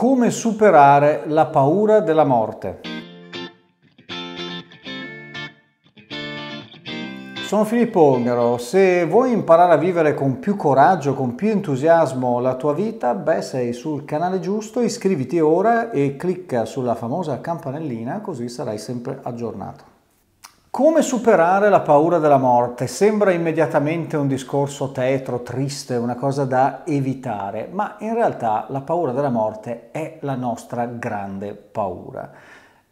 Come superare la paura della morte? Sono Filippo Ongaro, se vuoi imparare a vivere con più coraggio, con più entusiasmo la tua vita, beh sei sul canale giusto, iscriviti ora e clicca sulla famosa campanellina così sarai sempre aggiornato. Come superare la paura della morte? Sembra immediatamente un discorso tetro, triste, una cosa da evitare, ma in realtà la paura della morte è la nostra grande paura.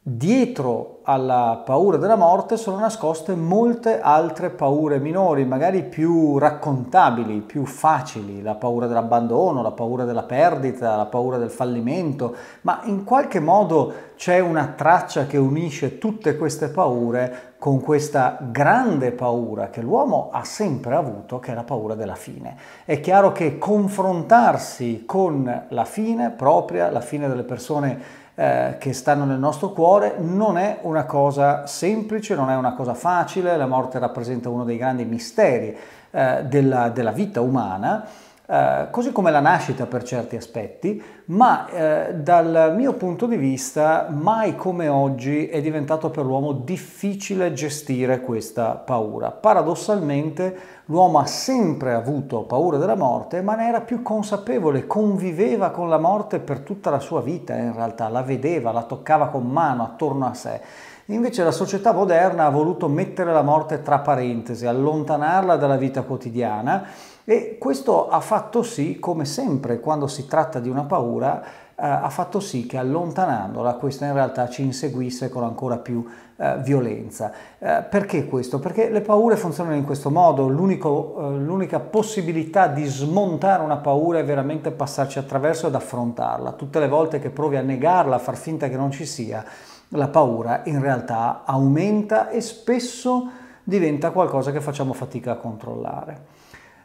Dietro alla paura della morte sono nascoste molte altre paure minori, magari più raccontabili, più facili, la paura dell'abbandono, la paura della perdita, la paura del fallimento, ma in qualche modo c'è una traccia che unisce tutte queste paure con questa grande paura che l'uomo ha sempre avuto, che è la paura della fine. È chiaro che confrontarsi con la fine propria, la fine delle persone eh, che stanno nel nostro cuore, non è una cosa semplice, non è una cosa facile, la morte rappresenta uno dei grandi misteri eh, della, della vita umana eh, così come la nascita per certi aspetti, ma eh, dal mio punto di vista mai come oggi è diventato per l'uomo difficile gestire questa paura. Paradossalmente l'uomo ha sempre avuto paura della morte, ma ne era più consapevole, conviveva con la morte per tutta la sua vita in realtà, la vedeva, la toccava con mano attorno a sé. Invece la società moderna ha voluto mettere la morte tra parentesi, allontanarla dalla vita quotidiana e questo ha fatto sì, come sempre quando si tratta di una paura, eh, ha fatto sì che allontanandola questa in realtà ci inseguisse con ancora più eh, violenza. Eh, perché questo? Perché le paure funzionano in questo modo, eh, l'unica possibilità di smontare una paura è veramente passarci attraverso ed affrontarla. Tutte le volte che provi a negarla, a far finta che non ci sia, la paura in realtà aumenta e spesso diventa qualcosa che facciamo fatica a controllare.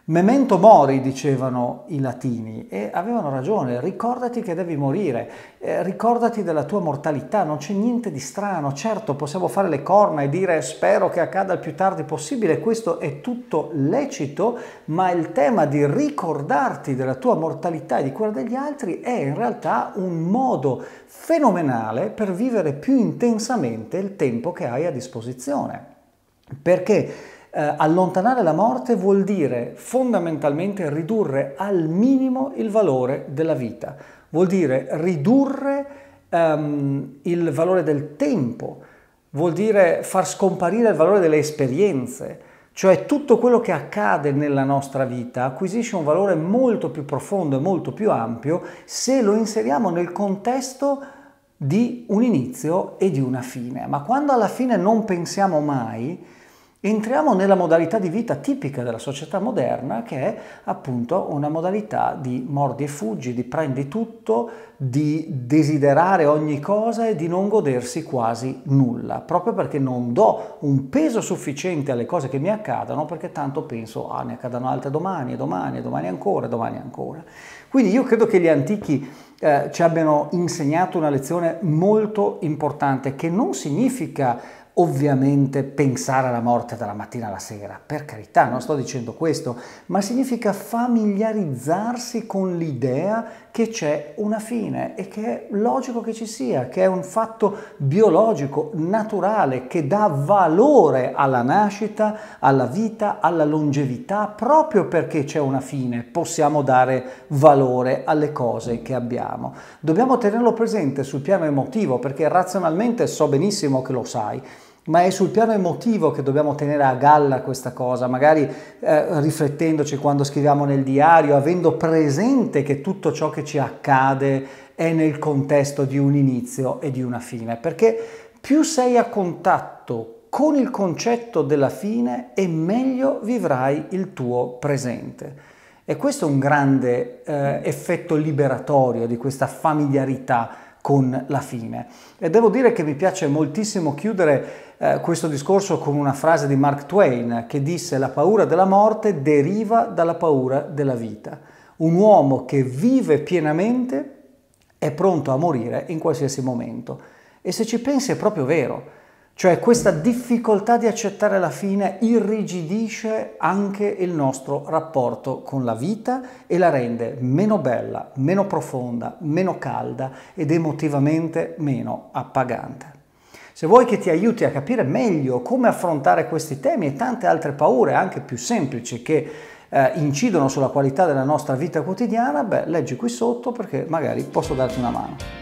Memento mori, dicevano i latini, e avevano ragione, ricordati che devi morire, eh, ricordati della tua mortalità, non c'è niente di strano, certo possiamo fare le corna e dire spero che accada il più tardi possibile, questo è tutto lecito, ma il tema di ricordarti della tua mortalità e di quella degli altri è in realtà un modo fenomenale per vivere più intensamente il tempo che hai a disposizione. Perché? Eh, allontanare la morte vuol dire fondamentalmente ridurre al minimo il valore della vita, vuol dire ridurre ehm, il valore del tempo, vuol dire far scomparire il valore delle esperienze, cioè tutto quello che accade nella nostra vita acquisisce un valore molto più profondo e molto più ampio se lo inseriamo nel contesto di un inizio e di una fine. Ma quando alla fine non pensiamo mai, Entriamo nella modalità di vita tipica della società moderna che è appunto una modalità di mordi e fuggi, di prendi tutto, di desiderare ogni cosa e di non godersi quasi nulla, proprio perché non do un peso sufficiente alle cose che mi accadono perché tanto penso ah ne accadano altre domani domani domani ancora e domani ancora. Quindi io credo che gli antichi eh, ci abbiano insegnato una lezione molto importante che non significa ovviamente pensare alla morte dalla mattina alla sera, per carità, non sto dicendo questo, ma significa familiarizzarsi con l'idea che c'è una fine e che è logico che ci sia, che è un fatto biologico, naturale, che dà valore alla nascita, alla vita, alla longevità, proprio perché c'è una fine, possiamo dare valore alle cose che abbiamo. Dobbiamo tenerlo presente sul piano emotivo, perché razionalmente so benissimo che lo sai, ma è sul piano emotivo che dobbiamo tenere a galla questa cosa, magari eh, riflettendoci quando scriviamo nel diario, avendo presente che tutto ciò che ci accade è nel contesto di un inizio e di una fine, perché più sei a contatto con il concetto della fine e meglio vivrai il tuo presente. E questo è un grande eh, effetto liberatorio di questa familiarità con la fine. E devo dire che mi piace moltissimo chiudere eh, questo discorso con una frase di Mark Twain che disse la paura della morte deriva dalla paura della vita. Un uomo che vive pienamente è pronto a morire in qualsiasi momento. E se ci pensi è proprio vero. Cioè questa difficoltà di accettare la fine irrigidisce anche il nostro rapporto con la vita e la rende meno bella, meno profonda, meno calda ed emotivamente meno appagante. Se vuoi che ti aiuti a capire meglio come affrontare questi temi e tante altre paure, anche più semplici, che eh, incidono sulla qualità della nostra vita quotidiana, beh, leggi qui sotto perché magari posso darti una mano.